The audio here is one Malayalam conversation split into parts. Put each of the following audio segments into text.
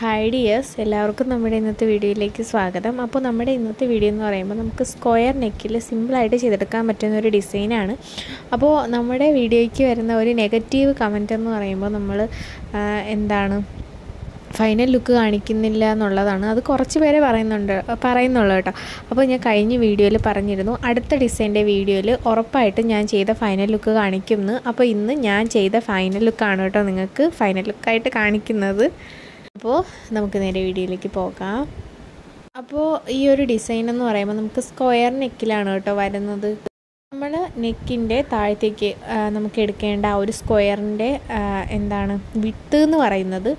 ഹായ് ഡിയേഴ്സ് എല്ലാവർക്കും നമ്മുടെ ഇന്നത്തെ വീഡിയോയിലേക്ക് സ്വാഗതം അപ്പോൾ നമ്മുടെ ഇന്നത്തെ വീഡിയോ എന്ന് പറയുമ്പോൾ നമുക്ക് സ്ക്വയർ നെക്കിൽ സിമ്പിളായിട്ട് ചെയ്തെടുക്കാൻ പറ്റുന്ന ഒരു ഡിസൈനാണ് അപ്പോൾ നമ്മുടെ വീഡിയോയ്ക്ക് വരുന്ന ഒരു നെഗറ്റീവ് കമൻ്റ് എന്ന് പറയുമ്പോൾ നമ്മൾ എന്താണ് ഫൈനൽ ലുക്ക് കാണിക്കുന്നില്ല എന്നുള്ളതാണ് അത് കുറച്ച് പേരെ പറയുന്നുണ്ട് പറയുന്നുള്ളൂ കേട്ടോ അപ്പോൾ ഞാൻ കഴിഞ്ഞ വീഡിയോയിൽ പറഞ്ഞിരുന്നു അടുത്ത ഡിസൈൻ്റെ വീഡിയോയിൽ ഉറപ്പായിട്ട് ഞാൻ ചെയ്ത ഫൈനൽ ലുക്ക് കാണിക്കുമെന്ന് അപ്പോൾ ഇന്ന് ഞാൻ ചെയ്ത ഫൈനൽ ലുക്കാണ് കേട്ടോ നിങ്ങൾക്ക് ഫൈനൽ ലുക്കായിട്ട് കാണിക്കുന്നത് അപ്പോൾ നമുക്ക് നേരെ വീഡിയോയിലേക്ക് പോകാം അപ്പോൾ ഈ ഒരു ഡിസൈൻ എന്ന് പറയുമ്പോൾ നമുക്ക് സ്ക്വയർ നെക്കിലാണ് കേട്ടോ വരുന്നത് നമ്മൾ നെക്കിൻ്റെ താഴത്തേക്ക് നമുക്ക് എടുക്കേണ്ട ആ ഒരു സ്ക്വയറിൻ്റെ എന്താണ് വിട്ട് എന്ന് പറയുന്നത്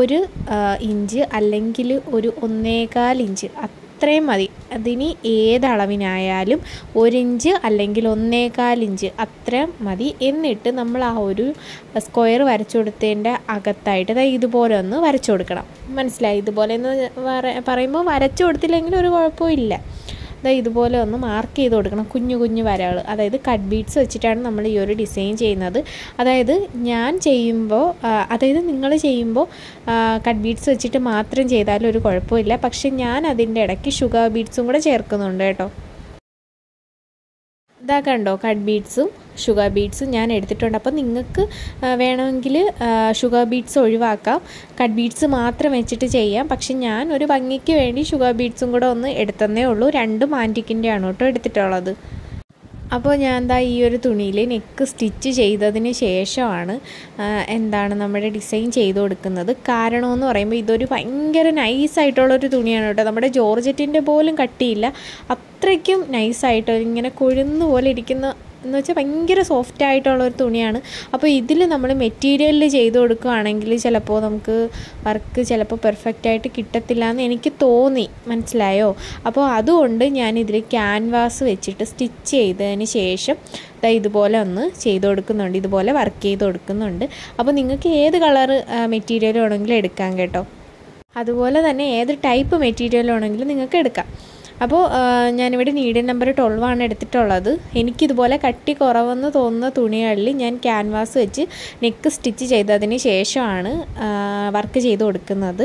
ഒരു ഇഞ്ച് അല്ലെങ്കിൽ ഒരു ഒന്നേകാൽ ഇഞ്ച് അത്രയും മതി അതിന് ഏതളവിനായാലും ഒരിഞ്ച് അല്ലെങ്കിൽ ഒന്നേകാൽ ഇഞ്ച് അത്രയും മതി എന്നിട്ട് നമ്മൾ ആ ഒരു സ്ക്വയർ വരച്ചു കൊടുത്തതിൻ്റെ അകത്തായിട്ട് അതായത് ഇതുപോലെ ഒന്ന് വരച്ചു കൊടുക്കണം മനസ്സിലായി ഇതുപോലെ എന്ന് പറയുമ്പോൾ വരച്ചു കൊടുത്തില്ലെങ്കിൽ ഒരു കുഴപ്പമില്ല ഇതാ ഇതുപോലെ ഒന്ന് മാർക്ക് ചെയ്ത് കൊടുക്കണം കുഞ്ഞു കുഞ്ഞു വരകൾ അതായത് കട്ട് ബീഡ്സ് വെച്ചിട്ടാണ് നമ്മൾ ഈ ഒരു ഡിസൈൻ ചെയ്യുന്നത് അതായത് ഞാൻ ചെയ്യുമ്പോൾ അതായത് നിങ്ങൾ ചെയ്യുമ്പോൾ കട്ട് ബീഡ്സ് വെച്ചിട്ട് മാത്രം ചെയ്താലും ഒരു കുഴപ്പമില്ല പക്ഷേ ഞാൻ അതിൻ്റെ ഇടയ്ക്ക് ഷുഗർ ബീഡ്സും കൂടെ ചേർക്കുന്നുണ്ട് കേട്ടോ ഇതാ കണ്ടോ കട്ട് ബീഡ്സും ഷുഗർ ബീഡ്സും ഞാൻ എടുത്തിട്ടുണ്ട് അപ്പോൾ നിങ്ങൾക്ക് വേണമെങ്കിൽ ഷുഗർ ബീഡ്സ് ഒഴിവാക്കാം കട്ട് ബീഡ്സ് മാത്രം വെച്ചിട്ട് ചെയ്യാം പക്ഷെ ഞാൻ ഒരു ഭംഗിക്ക് വേണ്ടി ഷുഗർ ബീഡ്സും കൂടെ ഒന്ന് എടുത്തന്നേ ഉള്ളൂ രണ്ടും ആൻറ്റിക്കിൻ്റെ ആണ് കേട്ടോ എടുത്തിട്ടുള്ളത് അപ്പോൾ ഞാൻ എന്താ ഈ ഒരു തുണിയിൽ നെക്ക് സ്റ്റിച്ച് ചെയ്തതിന് ശേഷമാണ് എന്താണ് നമ്മുടെ ഡിസൈൻ ചെയ്ത് കൊടുക്കുന്നത് കാരണമെന്ന് പറയുമ്പോൾ ഇതൊരു ഭയങ്കര നൈസായിട്ടുള്ളൊരു തുണിയാണ് കേട്ടോ നമ്മുടെ ജോർജറ്റിൻ്റെ പോലും കട്ടിയില്ല അത്രയ്ക്കും നൈസായിട്ട് ഇങ്ങനെ കൊഴുന്നു പോലെ ഇരിക്കുന്ന എന്ന് വെച്ചാൽ ഭയങ്കര സോഫ്റ്റ് ആയിട്ടുള്ളൊരു തുണിയാണ് അപ്പോൾ ഇതിൽ നമ്മൾ മെറ്റീരിയലിൽ ചെയ്ത് കൊടുക്കുകയാണെങ്കിൽ ചിലപ്പോൾ നമുക്ക് വർക്ക് ചിലപ്പോൾ പെർഫെക്റ്റ് ആയിട്ട് കിട്ടത്തില്ല എന്ന് എനിക്ക് തോന്നി മനസ്സിലായോ അപ്പോൾ അതുകൊണ്ട് ഞാൻ ഇതിൽ ക്യാൻവാസ് വെച്ചിട്ട് സ്റ്റിച്ച് ചെയ്തതിന് ശേഷം ദാ ഇതുപോലെ ഒന്ന് ചെയ്ത് കൊടുക്കുന്നുണ്ട് ഇതുപോലെ വർക്ക് ചെയ്ത് കൊടുക്കുന്നുണ്ട് അപ്പോൾ നിങ്ങൾക്ക് ഏത് കളറ് മെറ്റീരിയൽ വേണമെങ്കിലും എടുക്കാം കേട്ടോ അതുപോലെ തന്നെ ഏത് ടൈപ്പ് മെറ്റീരിയൽ വേണമെങ്കിലും നിങ്ങൾക്ക് എടുക്കാം അപ്പോൾ ഞാനിവിടെ നീഡിൽ നമ്പർ ട്വൽവ് ആണ് എടുത്തിട്ടുള്ളത് എനിക്കിതുപോലെ കട്ടി കുറവെന്ന് തോന്നുന്ന തുണികളിൽ ഞാൻ ക്യാൻവാസ് വെച്ച് നെക്ക് സ്റ്റിച്ച് ചെയ്തതിന് ശേഷമാണ് വർക്ക് ചെയ്ത് കൊടുക്കുന്നത്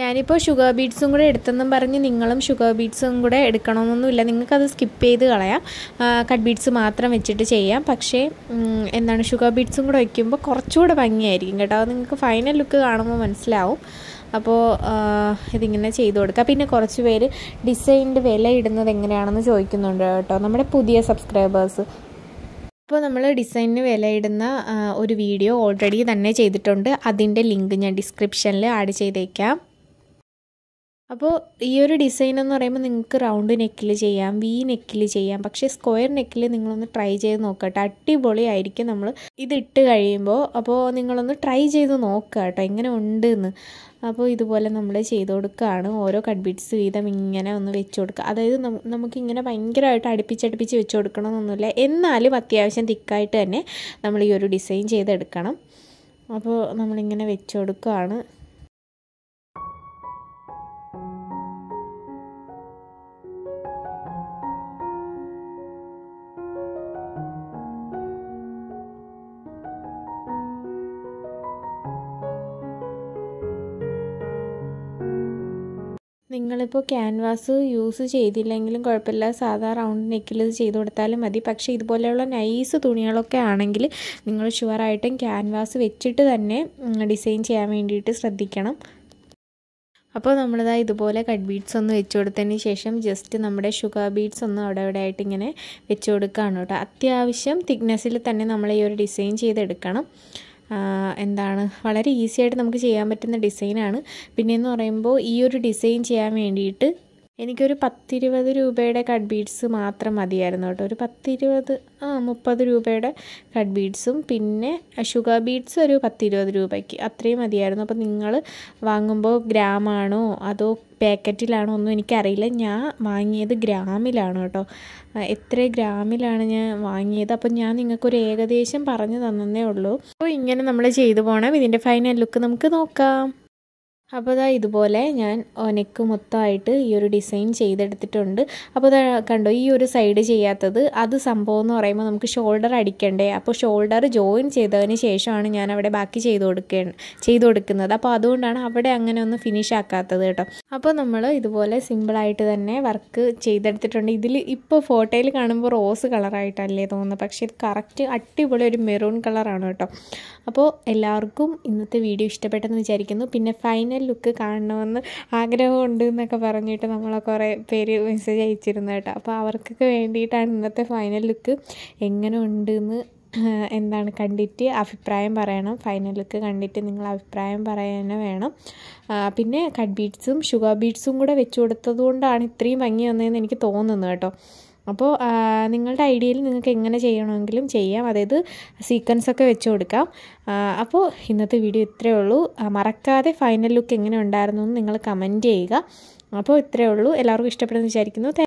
ഞാനിപ്പോൾ ഷുഗർ ബീഡ്സും കൂടെ എടുത്തെന്നും പറഞ്ഞ് നിങ്ങളും ഷുഗർ ബീഡ്സും കൂടെ എടുക്കണമെന്നൊന്നുമില്ല നിങ്ങൾക്കത് സ്കിപ്പ് ചെയ്ത് കളയാം കട്ട് ബീഡ്സ് മാത്രം വെച്ചിട്ട് ചെയ്യാം പക്ഷേ എന്താണ് ഷുഗർ ബീഡ്സും കൂടെ വയ്ക്കുമ്പോൾ കുറച്ചുകൂടെ ഭംഗിയായിരിക്കും കേട്ടോ നിങ്ങൾക്ക് ഫൈനൽ ലുക്ക് കാണുമ്പോൾ മനസ്സിലാവും അപ്പോൾ ഇതിങ്ങനെ ചെയ്ത് കൊടുക്കുക പിന്നെ കുറച്ച് പേര് ഡിസൈൻഡ് വില ഇടുന്നത് എങ്ങനെയാണെന്ന് ചോദിക്കുന്നുണ്ട് കേട്ടോ നമ്മുടെ പുതിയ സബ്സ്ക്രൈബേഴ്സ് അപ്പോൾ നമ്മൾ ഡിസൈനിന് വിലയിടുന്ന ഒരു വീഡിയോ ഓൾറെഡി തന്നെ ചെയ്തിട്ടുണ്ട് അതിൻ്റെ ലിങ്ക് ഞാൻ ഡിസ്ക്രിപ്ഷനിൽ ആഡ് ചെയ്തേക്കാം അപ്പോൾ ഈ ഒരു ഡിസൈൻ എന്ന് പറയുമ്പോൾ നിങ്ങൾക്ക് റൗണ്ട് നെക്കിൽ ചെയ്യാം വി നെക്കിൽ ചെയ്യാം പക്ഷേ സ്ക്വയർ നെക്കിൽ നിങ്ങളൊന്ന് ട്രൈ ചെയ്ത് നോക്കട്ടെ അടിപൊളിയായിരിക്കും നമ്മൾ ഇതിട്ട് കഴിയുമ്പോൾ അപ്പോൾ നിങ്ങളൊന്ന് ട്രൈ ചെയ്ത് നോക്കുക കേട്ടോ എങ്ങനെ ഉണ്ട് എന്ന് അപ്പോൾ ഇതുപോലെ നമ്മൾ ചെയ്ത് കൊടുക്കുകയാണ് ഓരോ കട്ട് ബീഡ്സ് വീതം ഇങ്ങനെ ഒന്ന് വെച്ച് കൊടുക്കുക അതായത് നമുക്കിങ്ങനെ ഭയങ്കരമായിട്ട് അടുപ്പിച്ചടുപ്പിച്ച് വെച്ച് കൊടുക്കണമെന്നൊന്നുമില്ല എന്നാലും അത്യാവശ്യം തിക്കായിട്ട് തന്നെ നമ്മൾ ഈ ഒരു ഡിസൈൻ ചെയ്തെടുക്കണം അപ്പോൾ നമ്മളിങ്ങനെ വെച്ച് കൊടുക്കുകയാണ് നിങ്ങളിപ്പോൾ ക്യാൻവാസ് യൂസ് ചെയ്തില്ലെങ്കിലും കുഴപ്പമില്ല സാധാ റൗണ്ട് നെക്കിൽ ഇത് ചെയ്ത് കൊടുത്താലും മതി പക്ഷേ ഇതുപോലെയുള്ള നൈസ് തുണികളൊക്കെ ആണെങ്കിൽ നിങ്ങൾ ഷുവറായിട്ടും ക്യാൻവാസ് വെച്ചിട്ട് തന്നെ ഡിസൈൻ ചെയ്യാൻ വേണ്ടിയിട്ട് ശ്രദ്ധിക്കണം അപ്പോൾ നമ്മളിതാ ഇതുപോലെ കട്ട് ബീഡ്സ് ഒന്ന് വെച്ച് കൊടുത്തതിന് ശേഷം ജസ്റ്റ് നമ്മുടെ ഷുഗർ ബീഡ്സ് ഒന്ന് അവിടെ അവിടെ ആയിട്ട് ഇങ്ങനെ വെച്ച് കൊടുക്കുകയാണ് കേട്ടോ അത്യാവശ്യം തിക്നെസ്സിൽ തന്നെ നമ്മൾ ഈ ഒരു ഡിസൈൻ ചെയ്തെടുക്കണം എന്താണ് വളരെ ഈസി ആയിട്ട് നമുക്ക് ചെയ്യാൻ പറ്റുന്ന ഡിസൈനാണ് പിന്നെയെന്ന് പറയുമ്പോൾ ഈ ഒരു ഡിസൈൻ ചെയ്യാൻ വേണ്ടിയിട്ട് എനിക്കൊരു പത്തിരുപത് രൂപയുടെ കട്ട് ബീഡ്സ് മാത്രം മതിയായിരുന്നു കേട്ടോ ഒരു പത്തിരുപത് ആ മുപ്പത് രൂപയുടെ കട്ട് ബീഡ്സും പിന്നെ ഷുഗർ ബീഡ്സ് ഒരു പത്തിരുപത് രൂപയ്ക്ക് അത്രയും മതിയായിരുന്നു അപ്പോൾ നിങ്ങൾ വാങ്ങുമ്പോൾ ഗ്രാമാണോ അതോ പാക്കറ്റിലാണോ ഒന്നും എനിക്കറിയില്ല ഞാൻ വാങ്ങിയത് ഗ്രാമിലാണ് കേട്ടോ എത്ര ഗ്രാമിലാണ് ഞാൻ വാങ്ങിയത് അപ്പോൾ ഞാൻ നിങ്ങൾക്കൊരു ഏകദേശം പറഞ്ഞു തന്നേ ഉള്ളൂ അപ്പോൾ ഇങ്ങനെ നമ്മൾ ചെയ്തു പോകണം ഇതിൻ്റെ ഫൈനൽ ലുക്ക് നമുക്ക് നോക്കാം അപ്പോൾ ഇതാ ഇതുപോലെ ഞാൻ ഒനക്ക് മൊത്തമായിട്ട് ഈ ഒരു ഡിസൈൻ ചെയ്തെടുത്തിട്ടുണ്ട് അപ്പോൾ ഇതാ കണ്ടോ ഈ ഒരു സൈഡ് ചെയ്യാത്തത് അത് സംഭവം എന്ന് പറയുമ്പോൾ നമുക്ക് ഷോൾഡർ അടിക്കണ്ടേ അപ്പോൾ ഷോൾഡർ ജോയിൻ ചെയ്തതിന് ശേഷമാണ് ഞാൻ അവിടെ ബാക്കി ചെയ്ത് കൊടുക്ക ചെയ്ത് കൊടുക്കുന്നത് അപ്പോൾ അതുകൊണ്ടാണ് അവിടെ അങ്ങനെ ഒന്ന് ഫിനിഷ് ആക്കാത്തത് കേട്ടോ അപ്പോൾ നമ്മൾ ഇതുപോലെ സിമ്പിളായിട്ട് തന്നെ വർക്ക് ചെയ്തെടുത്തിട്ടുണ്ട് ഇതിൽ ഇപ്പോൾ ഫോട്ടോയിൽ കാണുമ്പോൾ റോസ് കളറായിട്ടല്ലേ തോന്നുന്നത് പക്ഷേ ഇത് കറക്റ്റ് അടിപൊളി ഒരു മെറൂൺ കളറാണ് കേട്ടോ അപ്പോൾ എല്ലാവർക്കും ഇന്നത്തെ വീഡിയോ ഇഷ്ടപ്പെട്ടെന്ന് വിചാരിക്കുന്നു പിന്നെ ഫൈനൽ ലുക്ക് കാണണമെന്ന് ആഗ്രഹമുണ്ട് എന്നൊക്കെ പറഞ്ഞിട്ട് നമ്മളെ കുറേ പേര് മെസ്സേജ് അയച്ചിരുന്നു കേട്ടോ അപ്പോൾ അവർക്കൊക്കെ വേണ്ടിയിട്ടാണ് ഇന്നത്തെ ഫൈനൽ ലുക്ക് എങ്ങനെ ഉണ്ടെന്ന് എന്താണ് കണ്ടിട്ട് അഭിപ്രായം പറയണം ഫൈനൽ ലുക്ക് കണ്ടിട്ട് നിങ്ങൾ അഭിപ്രായം പറയാനെ വേണം പിന്നെ കട്ട് ബീഡ്സും ഷുഗർ ബീഡ്സും കൂടെ വെച്ചു കൊടുത്തത് കൊണ്ടാണ് ഇത്രയും ഭംഗി വന്നതെന്ന് എനിക്ക് തോന്നുന്നു കേട്ടോ അപ്പോൾ നിങ്ങളുടെ ഐഡിയയിൽ നിങ്ങൾക്ക് എങ്ങനെ ചെയ്യണമെങ്കിലും ചെയ്യാം അതായത് സീക്വൻസ് ഒക്കെ വെച്ച് കൊടുക്കാം അപ്പോൾ ഇന്നത്തെ വീഡിയോ ഇത്രയേ ഉള്ളൂ മറക്കാതെ ഫൈനൽ ലുക്ക് എങ്ങനെ ഉണ്ടായിരുന്നു എന്ന് നിങ്ങൾ കമൻറ്റ് ചെയ്യുക അപ്പോൾ ഇത്രയേ ഉള്ളൂ എല്ലാവർക്കും ഇഷ്ടപ്പെടുന്നു വിചാരിക്കുന്നു